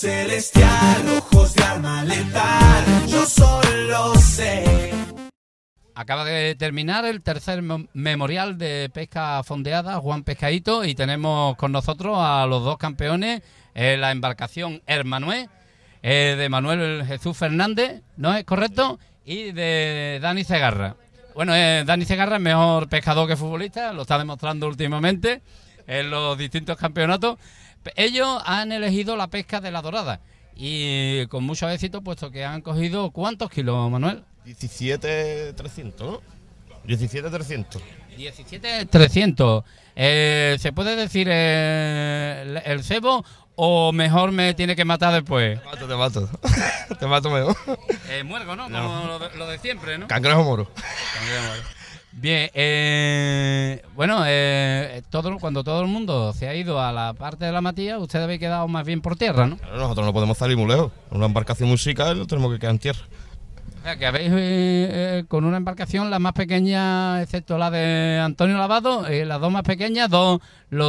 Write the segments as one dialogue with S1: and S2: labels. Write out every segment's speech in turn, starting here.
S1: celestial, ojos de yo solo sé.
S2: Acaba de terminar el tercer memorial de pesca fondeada, Juan Pescadito, y tenemos con nosotros a los dos campeones, la embarcación Hermanué, eh, de Manuel Jesús Fernández, ¿no es correcto? Y de Dani Segarra Bueno, eh, Dani Segarra es mejor pescador que futbolista, lo está demostrando últimamente en los distintos campeonatos. Ellos han elegido la pesca de la dorada y con mucho éxito, puesto que han cogido ¿cuántos kilos, Manuel?
S3: 17,300,
S2: ¿no? 17,300. 17,300. Eh, ¿Se puede decir eh, el, el cebo o mejor me tiene que matar después? Te mato, te mato. te mato mejor. Eh, muergo, ¿no? Como lo de, siempre, ¿no? Cangrejo moro. Cangrejo moro. Bien, eh, bueno, eh, todo, cuando todo el mundo se ha ido a la parte de la matía ustedes habéis quedado más bien por tierra, ¿no? nosotros
S3: no podemos salir muy lejos. Una embarcación musical tenemos que quedar en tierra.
S2: O sea, que habéis eh, con una embarcación, la más pequeña, excepto la de Antonio Lavado, las dos más pequeñas, los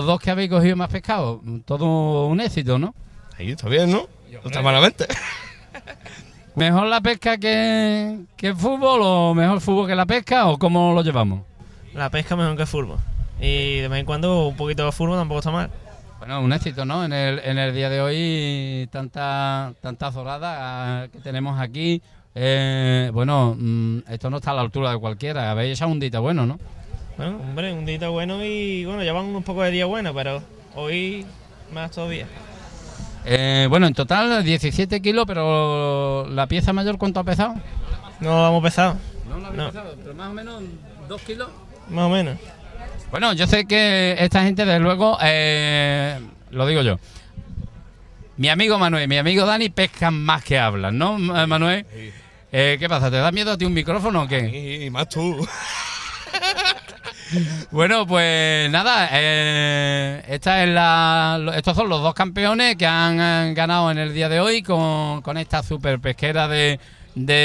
S2: dos que habéis cogido más pescado. Todo un éxito, ¿no? Ahí está bien, ¿no? No está malamente. ¿Mejor la pesca que, el fútbol o mejor fútbol que la pesca o cómo lo llevamos?
S1: La pesca mejor que el fútbol. Y de vez en cuando un poquito de fútbol
S2: tampoco está mal. Bueno, un éxito, ¿no? En el, en el día de hoy, tanta, tanta ah, que tenemos aquí. Eh, bueno, mm, esto no está a la altura de cualquiera. Habéis echado un dita bueno, ¿no?
S3: Bueno, hombre, un dita bueno y bueno, llevan un unos de día bueno, pero hoy más todavía.
S2: Eh, bueno, en total 17 kilos, pero la pieza mayor, ¿cuánto ha pesado? No la hemos pesado. No la habéis pesado, pero más o menos 2 kilos. Más o menos. Bueno, yo sé que esta gente, desde luego, eh, lo digo yo. Mi amigo Manuel mi amigo Dani pescan más que hablan, ¿no, Manuel? Eh, ¿Qué pasa? ¿Te da miedo a ti un micrófono o qué? Y más tú. Bueno, pues nada, eh, esta es estos son los dos campeones que han, ganado en el día de hoy con, esta super pesquera de,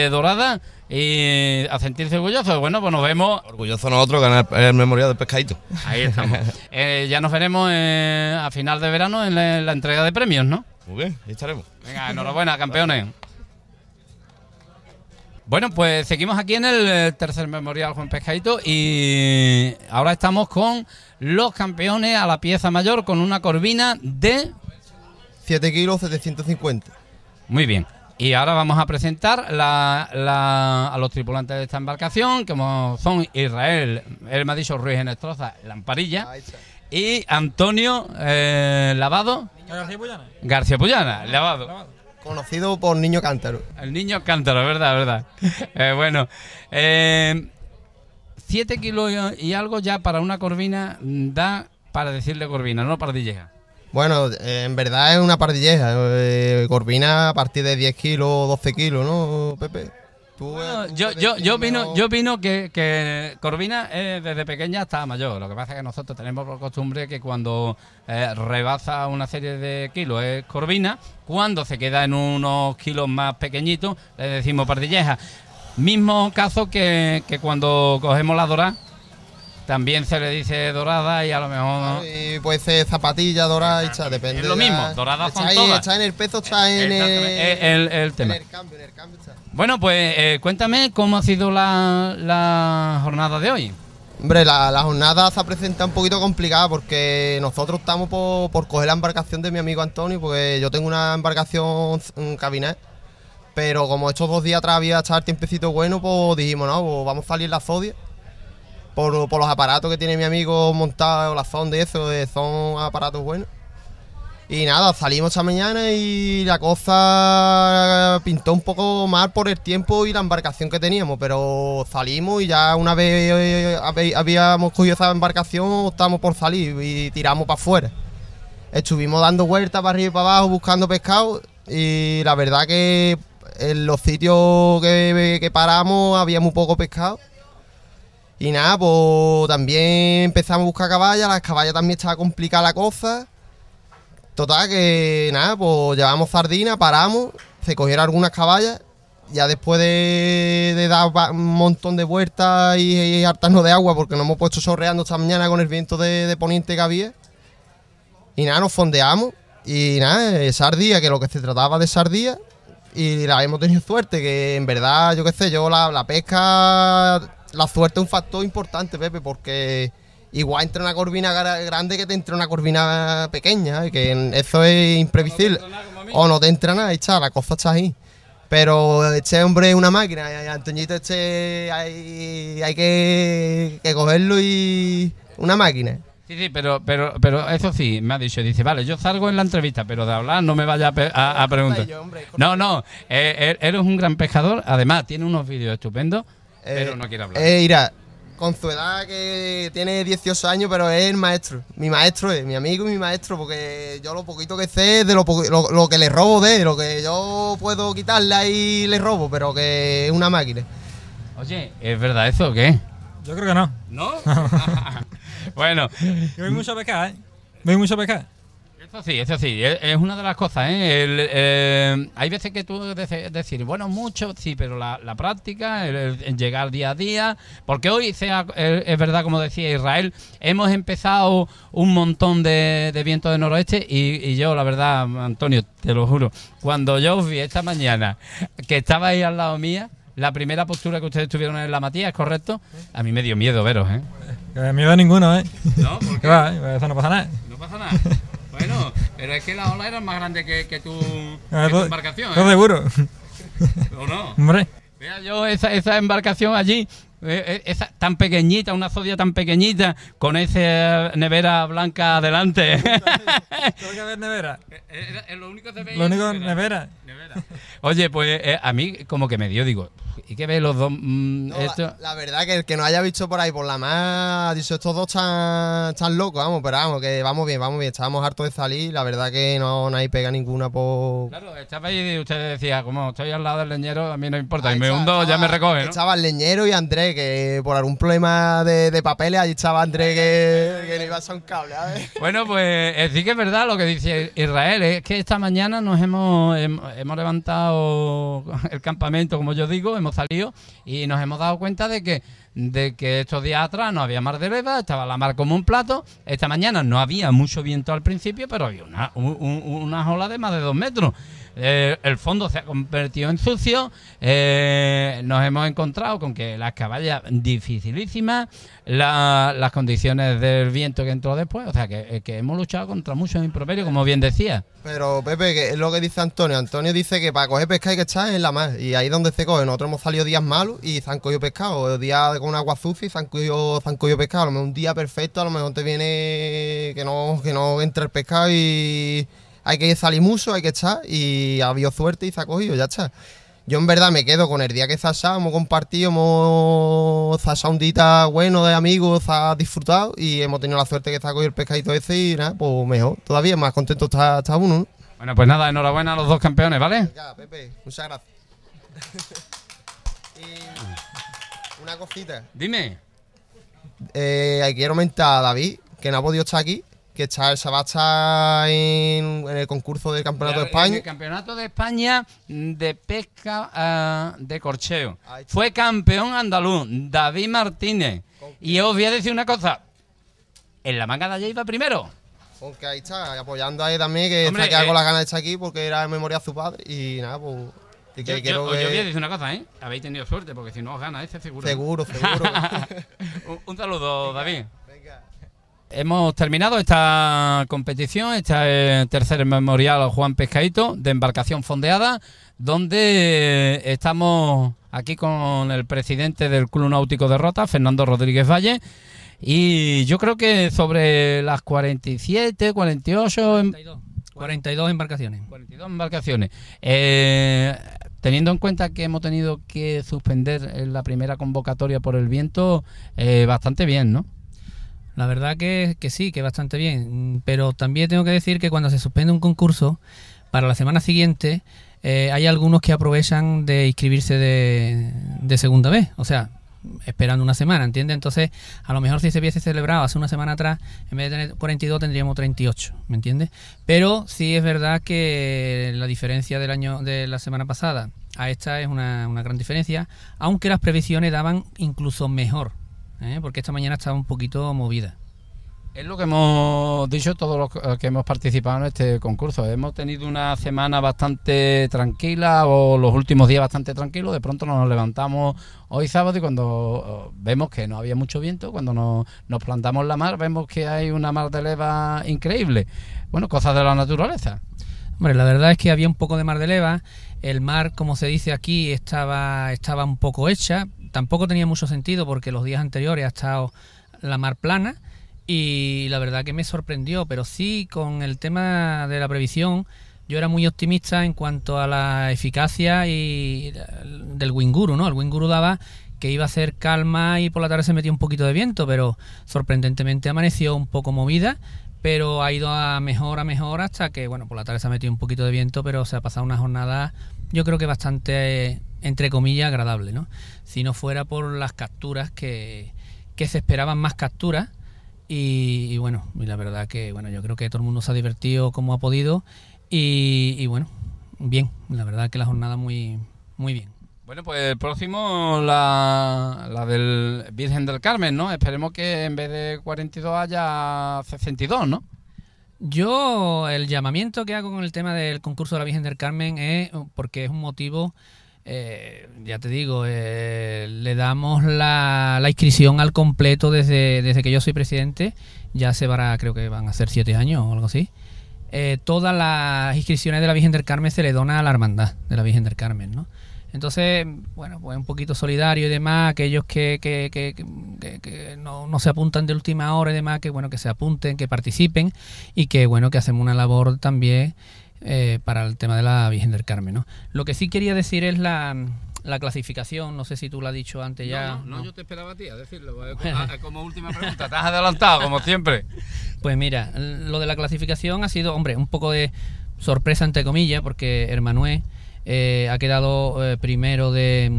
S2: Dorada y a sentirse orgullosos. Bueno, pues nos vemos.
S3: orgulloso nosotros ganar el Memorial del Pescadito. Ahí estamos.
S2: Eh, ya nos veremos eh, a final de verano en la, en la, entrega de premios, ¿no? Muy bien, ahí estaremos. Venga, enhorabuena, campeones. Bueno, pues seguimos aquí en el eh, tercer memorial Juan Pescadito y ahora estamos con los campeones a la pieza mayor con una corvina de 7 kilos 750. Muy bien. Y ahora vamos a presentar a los tripulantes de esta embarcación, como son Israel, él me ha dicho Ruiz Enestroza, Lamparilla, y Antonio eh, Lavado. García Puyana. García Puyana, Lavado.
S3: Conocido por Niño Cántaro.
S2: El Niño Cántaro, verdad, verdad. Eh, bueno, 7 eh, kilos y algo ya para una corvina mm, da para decirle corvina,
S3: no pardilleja. Bueno, en verdad es una pardilleja. Eh, corvina a partir de 10 kilos, 12 kilos, ¿no, Pepe?
S2: yo, yo, yo, opino, yo opino que, que Corvina eh, desde pequeña hasta mayor. Lo que pasa es que nosotros tenemos por costumbre que cuando eh, rebasa una serie de kilos es Corvina, cuando se queda en unos kilos más pequeñitos le decimos pardilleja. Mismo caso que, que cuando cogemos la dorada también se le dice dorada y a lo mejor. ¿no? Y puede ser
S3: zapatilla dorada, hecha, depende. Es lo mismo, dorada son Está en el peso, eh, está en
S2: el, tema. cambio, Bueno, pues eh, cuéntame cómo ha sido la,
S3: jornada de hoy. Hombre, la, jornada se ha presentado un poquito complicada porque nosotros estamos por, coger la embarcación de mi amigo Antonio, porque yo tengo una embarcación, un cabinet. Pero como estos dos días atrás había estado el tiempecito bueno, pues dijimos, no, pues vamos a salir la Zodia por, los aparatos que tiene mi amigo montado las sonda de eso, eh, son aparatos buenos. Y nada, salimos esta mañana y la cosa pintó un poco mal por el tiempo y la embarcación que teníamos, pero salimos y ya una vez eh, habíamos cogido esa embarcación estábamos por salir y tiramos para afuera. Estuvimos dando vueltas para arriba y para abajo buscando pescado y la verdad que en los sitios que paramos había muy poco pescado y nada, pues también empezamos a buscar caballas, las caballas también estaba complicada la cosa. Total, que nada, pues llevamos sardinas, paramos, se cogieron algunas caballas. Ya después de, dar un montón de vueltas y, hartarnos de agua, porque nos hemos puesto sorreando esta mañana con el viento de, poniente que había. Y nada, nos fondeamos. Y nada, eh, sardía, que lo que se trataba de sardía. Y la hemos tenido suerte, que en verdad, yo qué sé, yo la pesca la suerte es un factor importante, Pepe, porque igual entra una corvina grande que te entra una corvina pequeña, ¿eh? que eso es imprevisible. O no te entra nada, y está, la cosa está ahí. Pero este hombre es una máquina, Antoñito este hay, hay que, cogerlo y una máquina.
S2: Sí, sí, pero, pero, pero eso sí, me ha dicho, dice, vale, yo salgo en la entrevista, pero de hablar no me vaya a, preguntar. No, no, él e-, e-, eres un gran pescador, además tiene unos vídeos estupendos pero
S3: eh, no quiere hablar. Eh, irá, con su edad que tiene 18 años, pero es el maestro. Mi maestro es, eh, mi amigo y mi maestro, porque yo lo poquito que sé es de lo, que le robo de, lo que yo puedo quitarle y le robo, pero que es una máquina. Oye,
S2: ¿es verdad eso o qué? Yo creo
S3: que no.
S1: ¿No?
S2: bueno. Yo voy mucho a
S1: pescar, ¿eh?
S3: Voy
S2: mucho a pescar. Eso sí, eso sí, e, es una de las cosas. ¿eh? eh hay veces que tú decir, bueno, mucho, sí, pero la, práctica, el, llegar día a día, porque hoy, sea, e, es verdad, como decía Israel, hemos empezado un montón de, de vientos de noroeste y, yo, la verdad, Antonio, te lo juro, cuando yo vi esta mañana que estaba ahí al lado mía, la primera postura que ustedes tuvieron en la es ¿correcto? A mí me dio miedo veros, ¿eh?
S3: Que eh, miedo ninguno, ¿eh? No, porque... va, eso no pasa nada. No pasa nada.
S2: Pero es que la ola era más grande que, tu, ah, pues, embarcación. Pues ¿eh? seguro. ¿O no? Hombre. Vea yo esa, esa embarcación allí, eh, eh, esa tan pequeñita, una zodia tan pequeñita, con esa nevera blanca adelante. ¿Tengo
S3: que ver nevera? Eh, era, lo único que se ve Lo único nevera.
S2: Oye, pues eh, a mí como que me dio, digo, ¿y qué ve los dos? Mm, la,
S3: verdad que el que no haya visto por ahí por la más, dicho, estos dos están, locos, vamos, pero vamos, que vamos bien, vamos bien, estábamos hartos de salir, la verdad que no, hay pega ninguna por... Claro,
S2: estaba ahí y usted decía, como estoy al lado del leñero, a mí no importa, y me hundo, ya me recoge, Estaba
S3: el leñero y Andrés, que por algún problema de, papeles, ahí estaba Andrés que,
S2: que le iba a son cable, Bueno, pues eh, sí que es verdad lo que dice Israel, es que esta
S3: mañana nos hemos hemos
S2: levantado el campamento, como yo digo, hemos salido y nos hemos dado cuenta de que, de que estos días atrás no había mar de leva, estaba la mar como un plato. Esta mañana no había mucho viento al principio, pero había una, un, unas de más de dos metros. Eh, el fondo se ha convertido en sucio, eh, nos hemos encontrado con que las caballas dificilísimas, las condiciones del viento que entró después, o sea que, eh, hemos luchado contra muchos improperios, como bien decía.
S3: Pero Pepe, que es lo que dice Antonio, Antonio dice que para coger pesca hay que estar en la mar, y ahí es donde se coge, nosotros hemos salido días malos y se han cogido pescado, días con agua sucia y se han cogido, pescado, a lo mejor un día perfecto, a lo mejor te viene que no, que no entra el pescado y hay que salir mucho, hay que estar, y ha habido suerte y se ha cogido, ya está. Yo en verdad me quedo con el día que Zasa hemos compartido, hemos Zasa un día bueno de amigos, ha disfrutado y hemos tenido la suerte que se ha cogido el pescadito ese y nada, pues mejor, todavía más contento está, uno. Bueno, pues nada, enhorabuena a los dos campeones, ¿vale? Ya, Pepe, muchas gracias. y una cosita. Dime. Eh, quiero aumentar a David, que no ha podido estar aquí, que Charles va a estar en, el concurso del Campeonato de España. En el
S2: Campeonato de España de pesca ah, de corcheo. Fue campeón andaluz, David
S3: Martínez. Y os voy a decir una cosa. En la manga de allá iba primero. Porque ahí está, apoyando ahí también, que Hombre, está eh, con las ganas de estar aquí porque era en memoria de su padre. Y nada, pues. yo, voy a decir
S2: una cosa, ¿eh? Habéis tenido suerte, porque si no os gana este seguro. Seguro, seguro. un saludo, David. Hemos terminado esta competición, este tercer memorial Juan Pescaíto de embarcación fondeada, donde eh, estamos aquí con el presidente del Club Náutico de Rota, Fernando Rodríguez Valle. Y yo creo que sobre las 47, 48...
S1: 42, embarcaciones. 42
S2: embarcaciones. Eh, teniendo en cuenta que hemos tenido que suspender la primera convocatoria por el viento,
S1: bastante bien, ¿no? La verdad que, sí, que bastante bien. Pero también tengo que decir que cuando se suspende un concurso, para la semana siguiente eh, hay algunos que aprovechan de inscribirse de, segunda vez. O sea, esperando una semana, ¿entiendes? Entonces, a lo mejor si se hubiese celebrado hace una semana atrás, en vez de tener 42 tendríamos 38, ¿me entiendes? Pero sí es verdad que la diferencia del año de la semana pasada a esta es una gran diferencia, aunque las previsiones daban incluso mejor, ¿eh? porque esta mañana estaba un poquito movida.
S2: Es lo que hemos dicho todos los que hemos participado en este concurso. Hemos tenido una semana bastante tranquila o los últimos días bastante tranquilos. De pronto nos levantamos hoy sábado y cuando oh, vemos que no había mucho viento, cuando nos, nos plantamos la mar, vemos que hay una mar de leva increíble.
S1: Bueno, cosas de la naturaleza. Hombre, la verdad es que había un poco de mar de leva, el mar, como se dice aquí, estaba, estaba un poco hecha, tampoco tenía mucho sentido porque los días anteriores ha estado la mar plana y la verdad que me sorprendió, pero sí con el tema de la previsión, yo era muy optimista en cuanto a la eficacia y del Winguru, ¿no? El Winguru daba que iba a ser calma y por la tarde se metió un poquito de viento, pero sorprendentemente amaneció un poco movida pero ha ido a mejor, a mejor, hasta que, bueno, por la tarde se ha metido un poquito de viento, pero se ha pasado una jornada, yo creo que bastante, eh, entre comillas, agradable, ¿no? Si no fuera por las capturas que, se esperaban más capturas, y, bueno, y la verdad que, bueno, yo creo que todo el mundo se ha divertido como ha podido, y, y bueno, bien, la verdad que la jornada muy, muy bien.
S2: Bueno, pues el próximo, la, del Virgen
S1: del Carmen, ¿no? Esperemos que en vez de 42 haya 62, ¿no? Yo el llamamiento que hago con el tema del concurso de la Virgen del Carmen es porque es un motivo, eh, ya te digo, eh, le damos la, inscripción al completo desde, desde que yo soy presidente, ya se va, creo que van a ser siete años o algo así. Eh, todas las inscripciones de la Virgen del Carmen se le dona a la hermandad de la Virgen del Carmen, ¿no? Entonces, bueno, pues un poquito solidario y demás, aquellos que, que, que, no, no, se apuntan de última hora y demás, que bueno, que se apunten, que participen y que bueno, que hacemos una labor también eh, para el tema de la Virgen del Carmen, ¿no? Lo que sí quería decir es la, la clasificación, no sé si tú lo has dicho antes ya. No, no, yo te esperaba a ti a decirlo. Como, última pregunta, te adelantado, como siempre. Pues mira, lo de la clasificación ha sido, hombre, un poco de sorpresa, entre comillas, porque Hermanuel eh, ha quedado eh, primero de,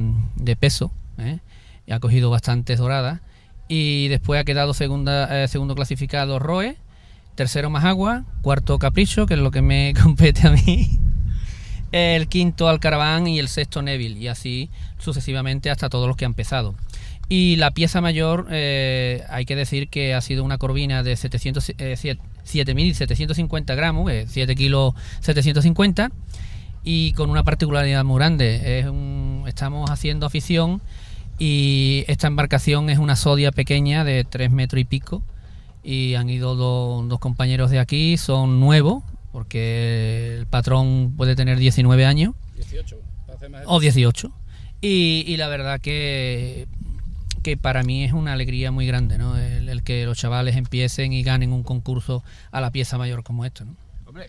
S1: peso, ¿eh? y ha cogido bastantes doradas. Y después ha quedado segunda, segundo clasificado Roe, tercero más agua, cuarto Capricho, que es lo que me compete a mí, el quinto al caraván y el sexto Neville, y así sucesivamente hasta todos los que han empezado. Y la pieza mayor, hay que decir que ha sido una corvina de 7.750 eh, gramos, 7 kilos 750, y con una particularidad muy grande. Es un, estamos haciendo afición y esta embarcación es una sodia pequeña de tres metros y pico y han ido dos, compañeros de aquí, son nuevos, porque el patrón puede tener 19 años. 18,
S3: o 18.
S1: Y, la verdad que, que, para mí es una alegría muy grande, ¿no? El, el, que los chavales empiecen y ganen un concurso a la pieza mayor como esto, ¿no?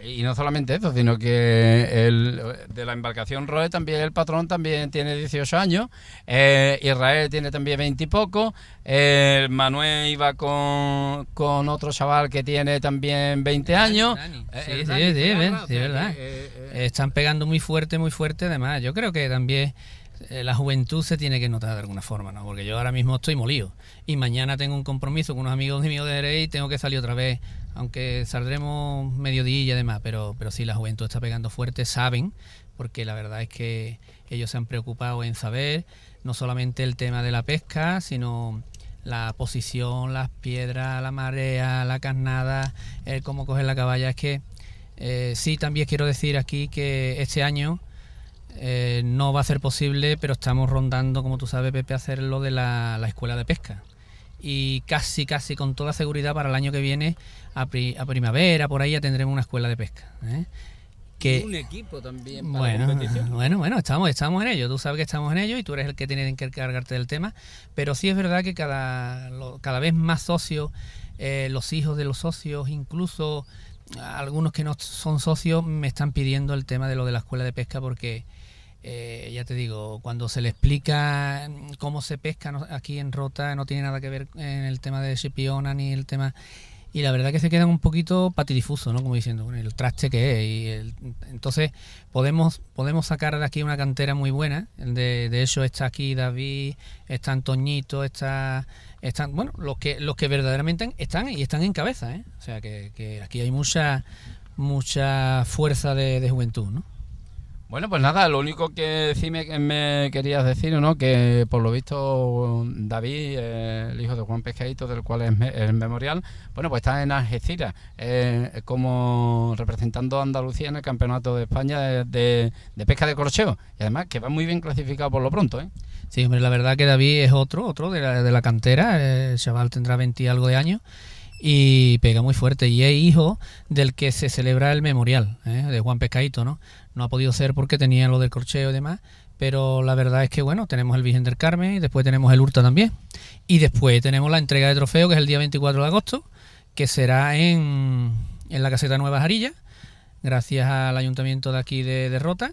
S2: Y no solamente eso, sino que el, de la embarcación Roe también el patrón también tiene 18 años, eh, Israel tiene también 20 y poco, eh, Manuel iba con, con, otro chaval que tiene también 20 años.
S1: Eh, sí, sí, sí, sí, verdad. Están pegando muy fuerte, muy fuerte además. Yo creo que también eh, la juventud se tiene que notar de alguna forma, ¿no? Porque yo ahora mismo estoy molido y mañana tengo un compromiso con unos amigos míos de Jerez y tengo que salir otra vez, aunque saldremos mediodía y demás, pero, pero sí, la juventud está pegando fuerte, saben, porque la verdad es que ellos se han preocupado en saber no solamente el tema de la pesca, sino la posición, las piedras, la marea, la carnada, eh, cómo coger la caballa. Es que eh, sí, también quiero decir aquí que este año eh, no va a ser posible, pero estamos rondando, como tú sabes, Pepe, hacer lo de la, escuela de pesca. Y casi, casi con toda seguridad para el año que viene, a, primavera, por ahí ya tendremos una escuela de pesca. ¿eh? Que, un equipo también para bueno, competición. Bueno, bueno, estamos, estamos en ello. Tú sabes que estamos en ello y tú eres el que tiene que encargarte del tema. Pero sí es verdad que cada, cada vez más socios, eh, los hijos de los socios, incluso algunos que no son socios, me están pidiendo el tema de lo de la escuela de pesca porque eh, ya te digo, cuando se le explica mm, cómo se pesca aquí en Rota, no tiene nada que ver en el tema de Shipiona ni el tema... Y la verdad que se quedan un poquito patidifusos, ¿no? Como diciendo, bueno, el traste que es. el, entonces podemos, podemos sacar de aquí una cantera muy buena. De, de hecho está aquí David, está Antoñito, está están, bueno, los que, los que verdaderamente están y están en cabeza, ¿eh? O sea que, que aquí hay mucha, mucha fuerza de, de juventud, ¿no?
S2: Bueno, pues nada, lo único que sí me, me querías decir, ¿no? Que por lo visto David, el hijo de Juan Pescadito, del cual es el memorial, bueno, pues está en Algeciras, eh, como representando a Andalucía en el Campeonato de España de, pesca de corcheo. Y además que va muy bien clasificado por lo pronto, ¿eh?
S1: Sí, hombre, la verdad que David es otro, otro de la, cantera, eh, chaval tendrá 20 y algo de años y pega muy fuerte. Y es hijo del que se celebra el memorial, ¿eh? de Juan Pescadito, ¿no? No ha podido ser porque tenía lo del corcheo y demás, pero la verdad es que, bueno, tenemos el Virgen del Carmen y después tenemos el Hurta también. Y después tenemos la entrega de trofeo, que es el día 24 de agosto, que será en, en la caseta Nueva Jarilla, gracias al ayuntamiento de aquí de, de Rota.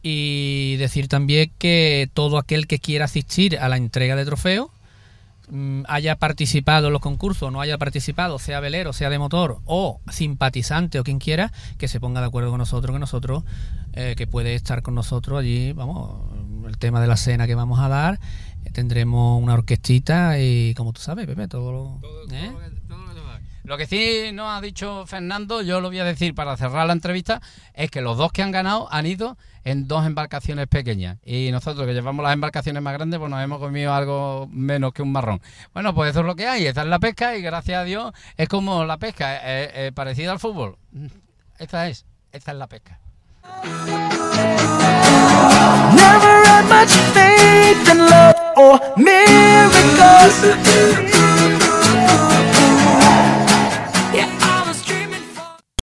S1: Y decir también que todo aquel que quiera asistir a la entrega de trofeo Mm, haya participado en los concursos, no haya participado, sea velero, sea de motor o simpatizante o quien quiera, que se ponga de acuerdo con nosotros, que nosotros, eh, que puede estar con nosotros allí, vamos, el tema de la cena que vamos a dar, eh, tendremos una orquestita y como tú sabes, Pepe, todo lo...
S2: Lo que sí nos ha dicho Fernando, yo lo voy a decir para cerrar la entrevista, es que los dos que han ganado han ido en dos embarcaciones pequeñas. Y nosotros que llevamos las embarcaciones más grandes, pues nos hemos comido algo menos que un marrón. Bueno, pues eso es lo que hay, esta es la pesca y gracias a Dios es como la pesca, eh, parecida al fútbol. Mm,
S1: esta es, esta es la pesca.